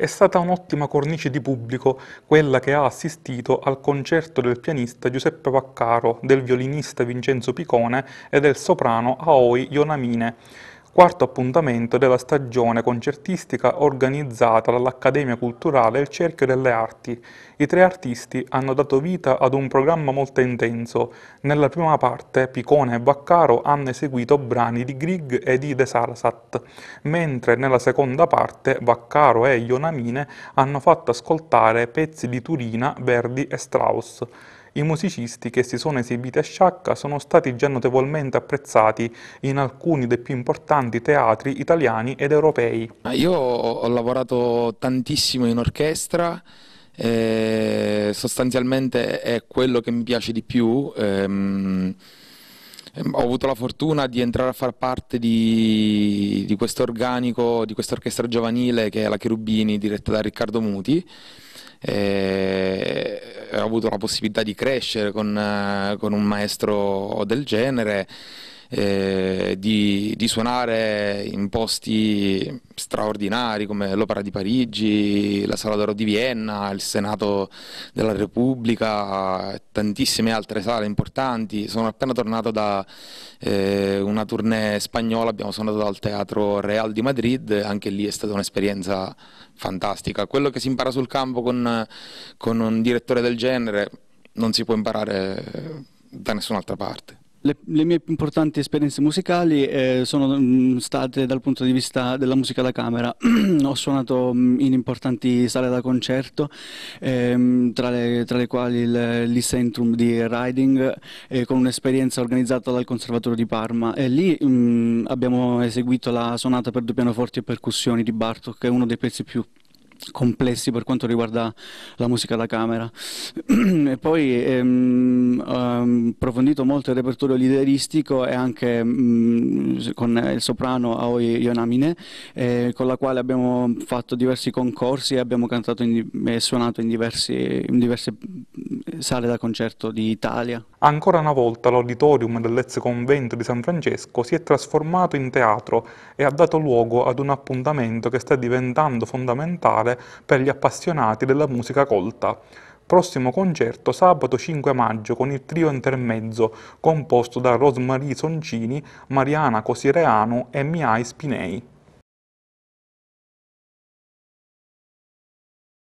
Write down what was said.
È stata un'ottima cornice di pubblico quella che ha assistito al concerto del pianista Giuseppe Vaccaro, del violinista Vincenzo Picone e del soprano Aoi Ionamine quarto appuntamento della stagione concertistica organizzata dall'Accademia Culturale il Cerchio delle Arti. I tre artisti hanno dato vita ad un programma molto intenso. Nella prima parte Picone e Vaccaro hanno eseguito brani di Grieg e di De Sarasat, mentre nella seconda parte Vaccaro e Ionamine hanno fatto ascoltare pezzi di Turina, Verdi e Strauss. I musicisti che si sono esibiti a Sciacca sono stati già notevolmente apprezzati in alcuni dei più importanti teatri italiani ed europei. Ah, io ho lavorato tantissimo in orchestra, eh, sostanzialmente è quello che mi piace di più. Ehm, Ehm, ho avuto la fortuna di entrare a far parte di, di questo organico, di questa orchestra giovanile che è la Cherubini diretta da Riccardo Muti. E eh, ho avuto la possibilità di crescere con, eh, con un maestro del genere eh, di, di, suonare in posti straordinari come l'Opera di Parigi, la Sala d'Oro di Vienna, il Senato della Repubblica, tantissime altre sale importanti. Sono appena tornato da eh, una tournée spagnola, abbiamo suonato al Teatro Real di Madrid, anche lì è stata un'esperienza fantastica. Quello che si impara sul campo con, con un direttore del genere non si può imparare da nessun'altra parte. Le, le, mie più importanti esperienze musicali eh, sono mh, mm, state dal punto di vista della musica da camera. Ho suonato mh, mm, in importanti sale da concerto, ehm, tra, le, tra, le, quali l'Icentrum di Riding, eh, con un'esperienza organizzata dal Conservatorio di Parma. E lì mh, mm, abbiamo eseguito la sonata per due pianoforti e percussioni di Bartok, che è uno dei pezzi più complessi per quanto riguarda la musica da camera. e poi ehm, ehm, approfondito molto il repertorio lideristico e anche mh, mm, con il soprano Aoi Yonamine, eh, con la quale abbiamo fatto diversi concorsi e abbiamo cantato e suonato in, diversi, in diverse sale da concerto d'Italia. Ancora una volta l'auditorium dell'ex convento di San Francesco si è trasformato in teatro e ha dato luogo ad un appuntamento che sta diventando fondamentale per gli appassionati della musica colta. Prossimo concerto sabato 5 maggio con il trio intermezzo composto da Rosemarie Soncini, Mariana Cosireanu e Miai Spinei.